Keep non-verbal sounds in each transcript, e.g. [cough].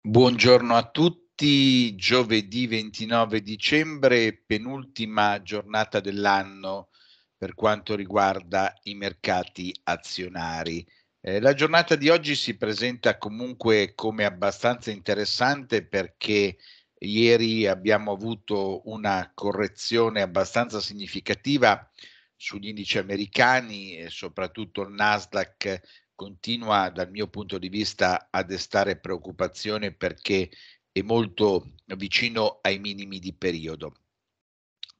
Buongiorno a tutti, giovedì 29 dicembre, penultima giornata dell'anno per quanto riguarda i mercati azionari. Eh, la giornata di oggi si presenta comunque come abbastanza interessante perché ieri abbiamo avuto una correzione abbastanza significativa sugli indici americani e soprattutto il Nasdaq continua dal mio punto di vista a destare preoccupazione perché è molto vicino ai minimi di periodo.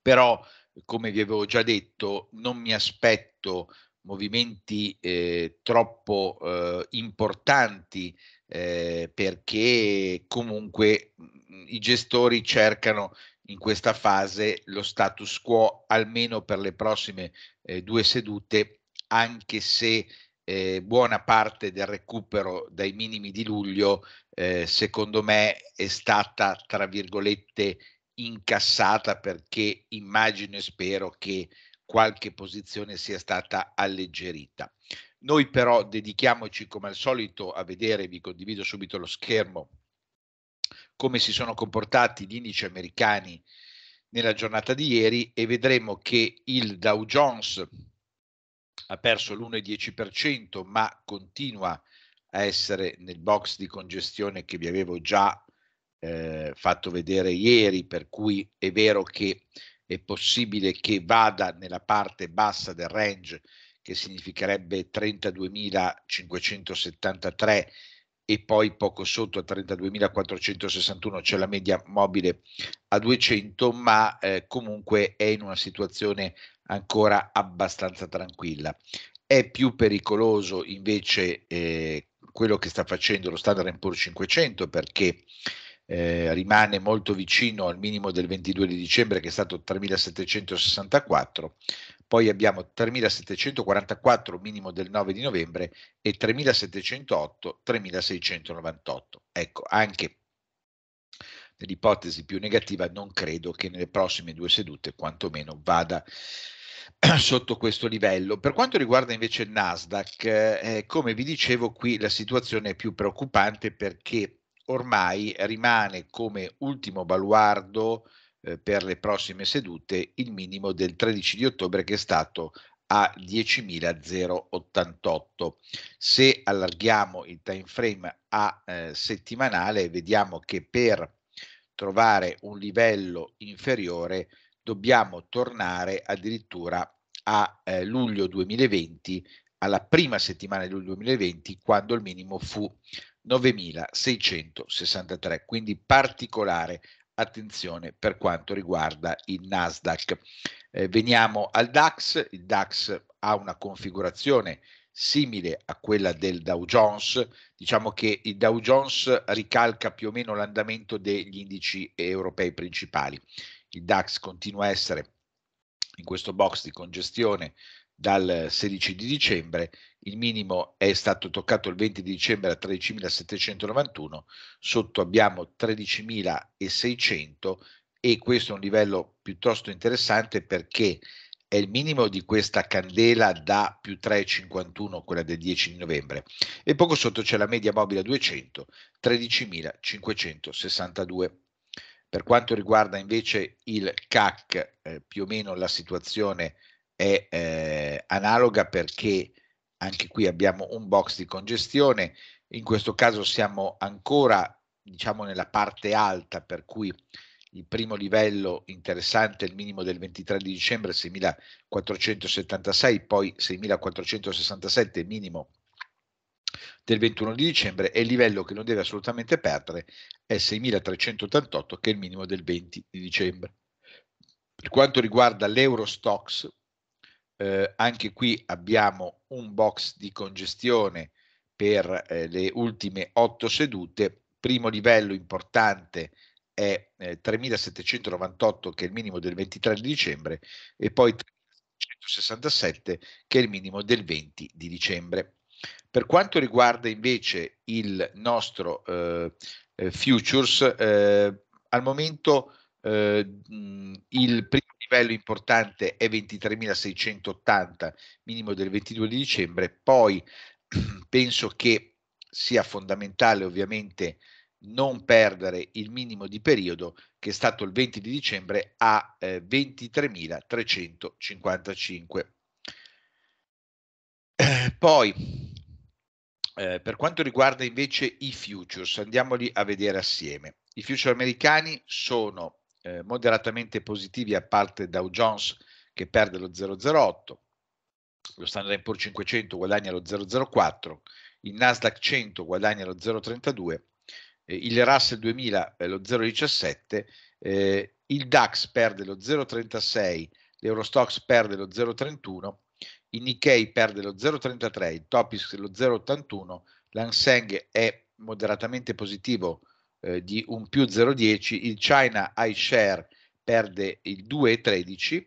Però, come vi avevo già detto, non mi aspetto movimenti eh, troppo eh, importanti eh, perché comunque mm, i gestori cercano in questa fase lo status quo almeno per le prossime eh, due sedute, anche se eh, buona parte del recupero dai minimi di luglio, eh, secondo me, è stata, tra virgolette, incassata perché immagino e spero che qualche posizione sia stata alleggerita. Noi però dedichiamoci come al solito a vedere, vi condivido subito lo schermo, come si sono comportati gli indici americani nella giornata di ieri e vedremo che il Dow Jones ha perso l'1,10%, ma continua a essere nel box di congestione che vi avevo già eh, fatto vedere ieri, per cui è vero che è possibile che vada nella parte bassa del range, che significherebbe 32.573 e poi poco sotto a 32.461 c'è la media mobile a 200, ma eh, comunque è in una situazione ancora abbastanza tranquilla. È più pericoloso invece eh, quello che sta facendo lo Standard Poor's 500 perché eh, rimane molto vicino al minimo del 22 di dicembre che è stato 3764, poi abbiamo 3744 minimo del 9 di novembre e 3708, 3698. Ecco, anche nell'ipotesi più negativa non credo che nelle prossime due sedute quantomeno vada [clears throat] sotto questo livello. Per quanto riguarda invece il Nasdaq, eh, come vi dicevo qui la situazione è più preoccupante perché ormai rimane come ultimo baluardo eh, per le prossime sedute il minimo del 13 di ottobre che è stato a 10.088. Se allarghiamo il time frame a eh, settimanale vediamo che per trovare un livello inferiore dobbiamo tornare addirittura a eh, luglio 2020, alla prima settimana di luglio 2020, quando il minimo fu 9.663, quindi particolare attenzione per quanto riguarda il Nasdaq. Eh, veniamo al DAX, il DAX ha una configurazione simile a quella del Dow Jones, diciamo che il Dow Jones ricalca più o meno l'andamento degli indici europei principali il DAX continua a essere in questo box di congestione dal 16 di dicembre, il minimo è stato toccato il 20 di dicembre a 13.791, sotto abbiamo 13.600 e questo è un livello piuttosto interessante perché è il minimo di questa candela da più 3,51, quella del 10 di novembre. E poco sotto c'è la media mobile a 200, 13.562. Per quanto riguarda invece il CAC, eh, più o meno la situazione è eh, analoga perché anche qui abbiamo un box di congestione, in questo caso siamo ancora diciamo nella parte alta per cui il primo livello interessante è il minimo del 23 di dicembre 6476, poi 6467 minimo del 21 di dicembre e il livello che non deve assolutamente perdere è 6.388 che è il minimo del 20 di dicembre. Per quanto riguarda l'Eurostox, eh, anche qui abbiamo un box di congestione per eh, le ultime otto sedute, primo livello importante è eh, 3.798 che è il minimo del 23 di dicembre e poi 3.167 che è il minimo del 20 di dicembre. Per quanto riguarda invece il nostro eh, eh futures, eh, al momento eh, il primo livello importante è 23.680, minimo del 22 di dicembre, poi [clears throat] penso che sia fondamentale ovviamente non perdere il minimo di periodo che è stato il 20 di dicembre a eh, 23.355. Eh, [clears throat] poi eh, per quanto riguarda invece i futures, andiamoli a vedere assieme. I futures americani sono eh, moderatamente positivi a parte Dow Jones che perde lo 0,08, lo Standard Poor's 500 guadagna lo 0,04, il Nasdaq 100 guadagna lo 0,32, eh, il Russell 2000 eh, lo 0,17, eh, il DAX perde lo 0,36, l'Eurostox perde lo 0,31 il Nikkei perde lo 0,33, il Topix lo 0,81, l'Anseng è moderatamente positivo eh, di un più 0,10, il China iShare perde il 2,13,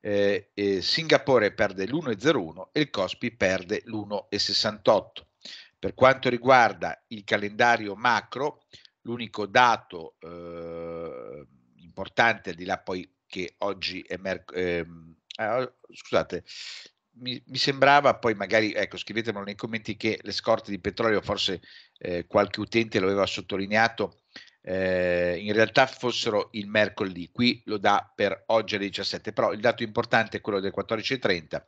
eh, Singapore perde l'1,01 e il Cospi perde l'1,68. Per quanto riguarda il calendario macro, l'unico dato eh, importante, al di là poi che oggi è mercoledì, ehm, allora, eh, scusate, mi, mi, sembrava poi magari, ecco, scrivetemelo nei commenti che le scorte di petrolio, forse eh, qualche utente lo aveva sottolineato, eh, in realtà fossero il mercoledì, qui lo dà per oggi alle 17, però il dato importante è quello del 14.30,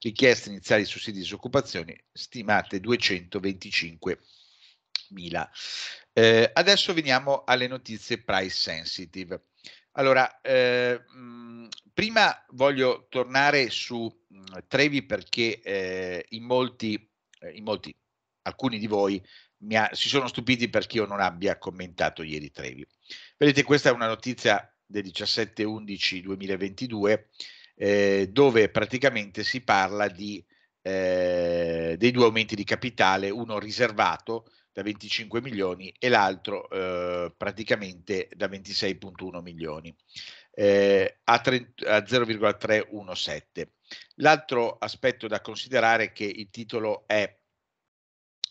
richieste iniziali di sussidi di disoccupazione stimate 225 Eh, adesso veniamo alle notizie price sensitive. Allora, eh, mh, mhmm, prima voglio tornare su mh, mhmm, Trevi perché eh, in, molti, eh, in molti, alcuni di voi ha, si sono stupiti perché io non abbia commentato ieri Trevi. Vedete, questa è una notizia del 17-11-2022 eh, dove praticamente si parla di, eh, dei due aumenti di capitale, uno riservato da 25 milioni e l'altro eh, praticamente da 26.1 milioni eh, a, 30, a 0,317. L'altro aspetto da considerare è che il titolo è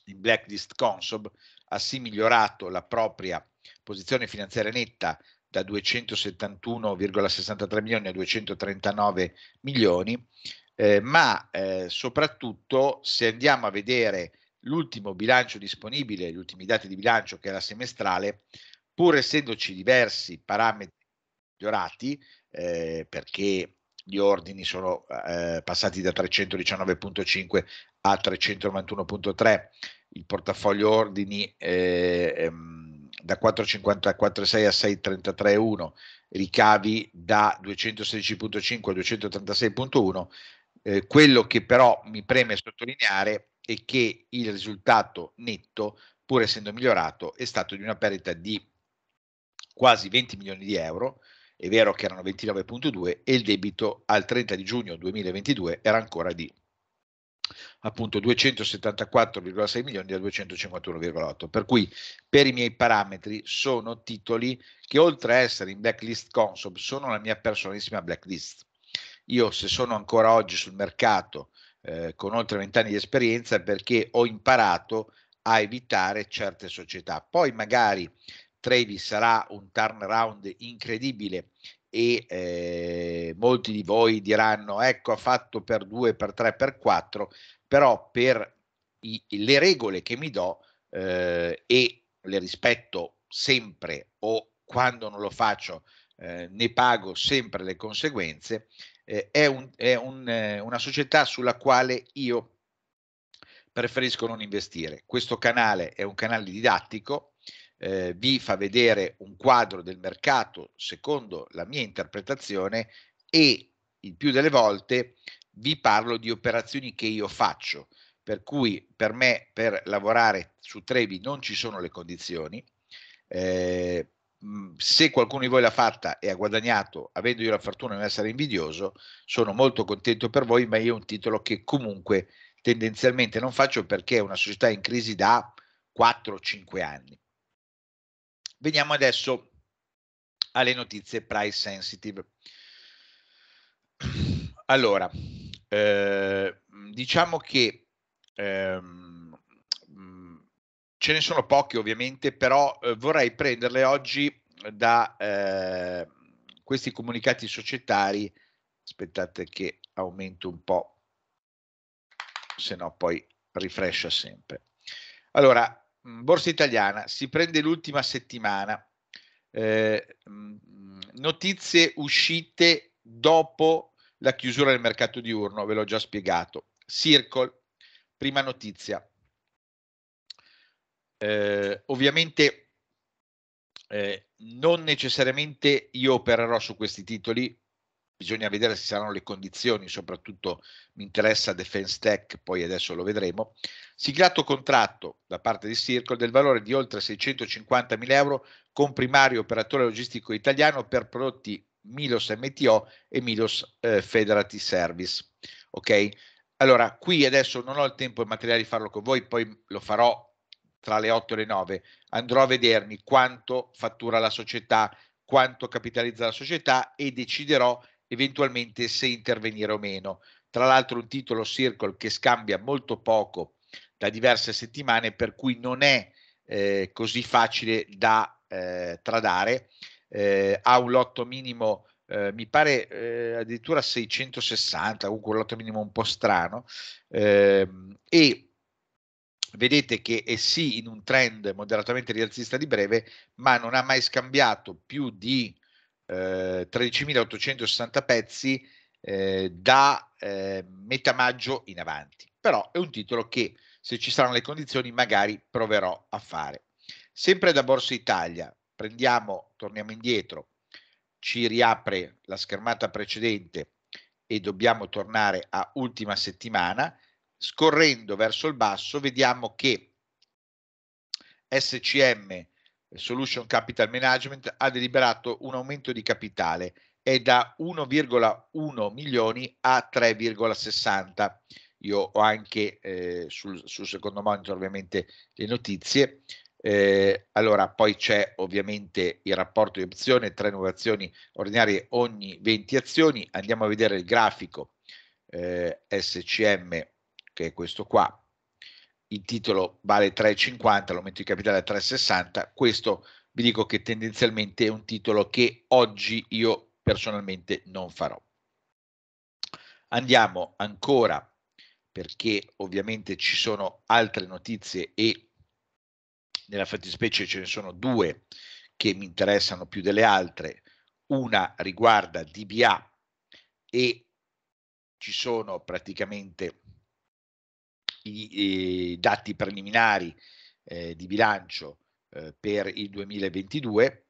in blacklist Consob, ha sì migliorato la propria posizione finanziaria netta da 271,63 milioni a 239 milioni, eh, ma eh, soprattutto se andiamo a vedere l'ultimo bilancio disponibile, gli ultimi dati di bilancio che era semestrale, pur essendoci diversi parametri migliorati, eh, perché gli ordini sono eh, passati da 319.5 a 391.3, il portafoglio ordini eh, ehm, da 454.6 a 633.1, ricavi da 216.5 a 286.1, eh, quello che però mi preme sottolineare e che il risultato netto, pur essendo migliorato, è stato di una perdita di quasi 20 milioni di euro, è vero che erano 29.2 e il debito al 30 di giugno 2022 era ancora di appunto 274,6 milioni da 251,8 per cui per i miei parametri sono titoli che oltre a essere in blacklist Consob sono la mia personalissima blacklist io se sono ancora oggi sul mercato eh, con oltre vent'anni di esperienza perché ho imparato a evitare certe società. Poi magari Trevi sarà un turnaround incredibile e eh, molti di voi diranno ecco ha fatto per due, per tre, per quattro, però per i, le regole che mi do eh, e le rispetto sempre o quando non lo faccio eh, ne pago sempre le conseguenze, eh, è, un, è un, eh, una società sulla quale io preferisco non investire. Questo canale è un canale didattico, eh, vi fa vedere un quadro del mercato secondo la mia interpretazione e il più delle volte vi parlo di operazioni che io faccio, per cui per me per lavorare su Trevi non ci sono le condizioni. Eh, Mhmm, se qualcuno di voi l'ha fatta e ha guadagnato, avendo io la fortuna di non essere invidioso, sono molto contento per voi, ma io è un titolo che comunque tendenzialmente non faccio perché è una società in crisi da 4-5 anni. Veniamo adesso alle notizie price sensitive. Allora, eh, diciamo che ehm, ce ne sono poche ovviamente, però eh, vorrei prenderle oggi eh, da eh, questi comunicati societari. Aspettate che aumento un po', se no poi rifrescia sempre. Allora, mm, Borsa Italiana si prende l'ultima settimana. Eh, mm, notizie uscite dopo la chiusura del mercato diurno, ve l'ho già spiegato. Circle, prima notizia. Eh, ovviamente eh, non necessariamente io opererò su questi titoli, bisogna vedere se saranno le condizioni, soprattutto mi interessa Defense Tech, poi adesso lo vedremo. Siglato contratto da parte di Circle del valore di oltre 650 mila euro con primario operatore logistico italiano per prodotti Milos MTO e Milos eh, Federati Service. Ok? Allora, qui adesso non ho il tempo e materiale di farlo con voi, poi lo farò tra le 8 e le 9, andrò a vedermi quanto fattura la società, quanto capitalizza la società e deciderò eventualmente se intervenire o meno. Tra l'altro un titolo Circle che scambia molto poco da diverse settimane, per cui non è eh, così facile da eh, tradare, eh, ha un lotto minimo eh, mi pare eh, addirittura 660, comunque un lotto minimo un po' strano, eh, e vedete che è sì in un trend moderatamente rialzista di breve, ma non ha mai scambiato più di eh, 13.860 pezzi eh, da eh, metà maggio in avanti. Però è un titolo che, se ci saranno le condizioni, magari proverò a fare. Sempre da Borsa Italia, prendiamo, torniamo indietro, ci riapre la schermata precedente e dobbiamo tornare a ultima settimana Scorrendo verso il basso vediamo che SCM Solution Capital Management ha deliberato un aumento di capitale è da 1,1 milioni a 3,60. Io ho anche eh, sul, sul, secondo monitor ovviamente le notizie. Eh, allora, poi c'è ovviamente il rapporto di opzione, tre nuove azioni ordinarie ogni 20 azioni. Andiamo a vedere il grafico eh, SCM che è questo qua. Il titolo vale 3,50, l'aumento di capitale è 3,60. Questo vi dico che tendenzialmente è un titolo che oggi io personalmente non farò. Andiamo ancora perché ovviamente ci sono altre notizie e nella fattispecie ce ne sono due che mi interessano più delle altre. Una riguarda DBA e ci sono praticamente i, i dati preliminari eh, di bilancio eh, per il 2022,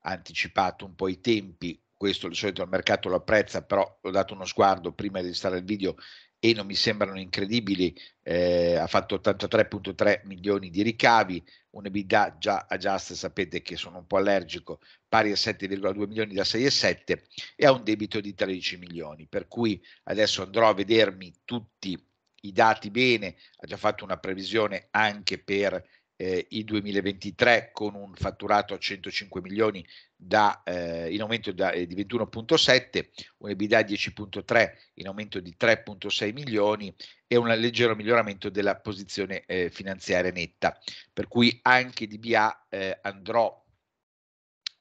anticipato un po' i tempi, questo di solito il mercato lo apprezza, però ho dato uno sguardo prima di stare al video e non mi sembrano incredibili, eh, ha fatto 83.3 milioni di ricavi, un EBITDA già a sapete che sono un po' allergico, pari a 7,2 milioni da 6,7 e ha un debito di 13 milioni, per cui adesso andrò a vedermi tutti i dati bene, ha già fatto una previsione anche per eh, il 2023 con un fatturato a 105 milioni da, eh, in aumento da, eh, di 21.7, un EBITDA 10.3 in aumento di 3.6 milioni e un leggero miglioramento della posizione eh, finanziaria netta. Per cui anche DBA eh, andrò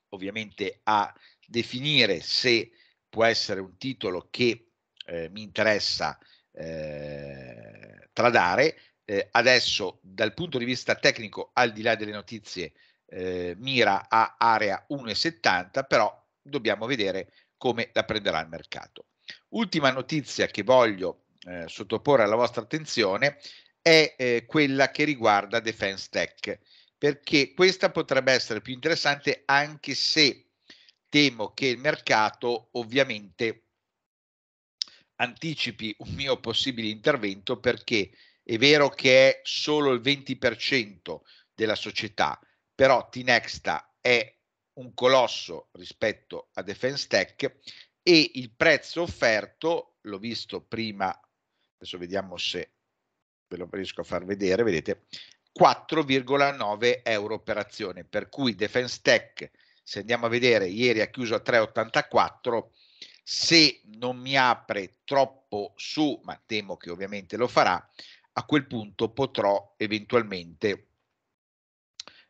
ovviamente a definire se può essere un titolo che eh, mi interessa eh, tradare. Eh, adesso dal punto di vista tecnico, al di là delle notizie, eh, mira a area 1,70, però dobbiamo vedere come la prenderà il mercato. Ultima notizia che voglio eh, sottoporre alla vostra attenzione è eh, quella che riguarda Defense Tech, perché questa potrebbe essere più interessante anche se temo che il mercato ovviamente anticipi un mio possibile intervento perché è vero che è solo il 20% della società, però Tinexta è un colosso rispetto a Defense Tech e il prezzo offerto, l'ho visto prima, adesso vediamo se ve lo riesco a far vedere, vedete, 4,9 euro per azione, per cui Defense Tech, se andiamo a vedere, ieri ha chiuso a 3,84 se non mi apre troppo su, ma temo che ovviamente lo farà, a quel punto potrò eventualmente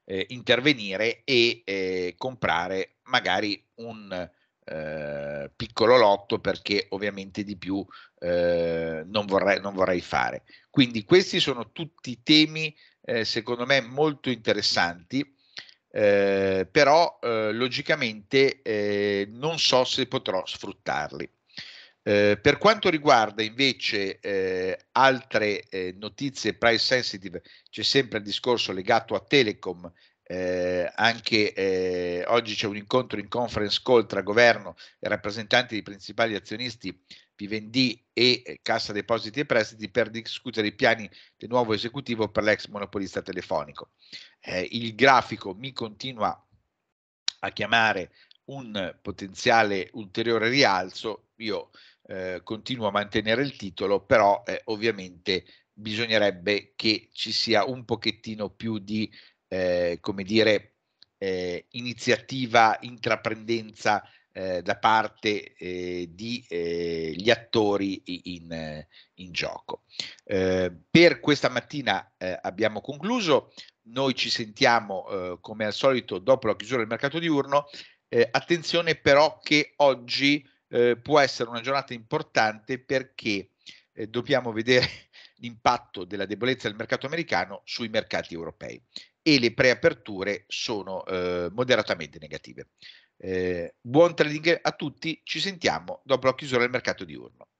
eh, intervenire e eh, comprare magari un eh, piccolo lotto perché ovviamente di più eh, non vorrei, non, vorrei, fare. Quindi questi sono tutti temi eh, secondo me molto interessanti eh, però eh, logicamente eh, non so se potrò sfruttarli. Eh, per quanto riguarda invece eh, altre eh, notizie price sensitive, c'è sempre il discorso legato a Telecom, anche oggi c'è un incontro in conference call tra governo e rappresentanti dei principali azionisti Vivendi e eh, Cassa Depositi e Prestiti per discutere i piani del nuovo esecutivo per l'ex monopolista telefonico. Eh, il grafico mi continua a chiamare un potenziale ulteriore rialzo, io eh, continuo a mantenere il titolo, però eh, ovviamente bisognerebbe che ci sia un pochettino più di, eh, come dire, eh, iniziativa, intraprendenza eh, da parte eh, degli eh, attori in, in gioco. Eh, per questa mattina eh, abbiamo concluso, noi ci sentiamo come al solito dopo la chiusura del mercato diurno, attenzione però che oggi può essere una giornata importante perché dobbiamo vedere [laughs] l'impatto della debolezza del mercato americano sui mercati europei e le preaperture sono eh, moderatamente negative. Eh, buon trading a tutti, ci sentiamo dopo la chiusura del mercato diurno.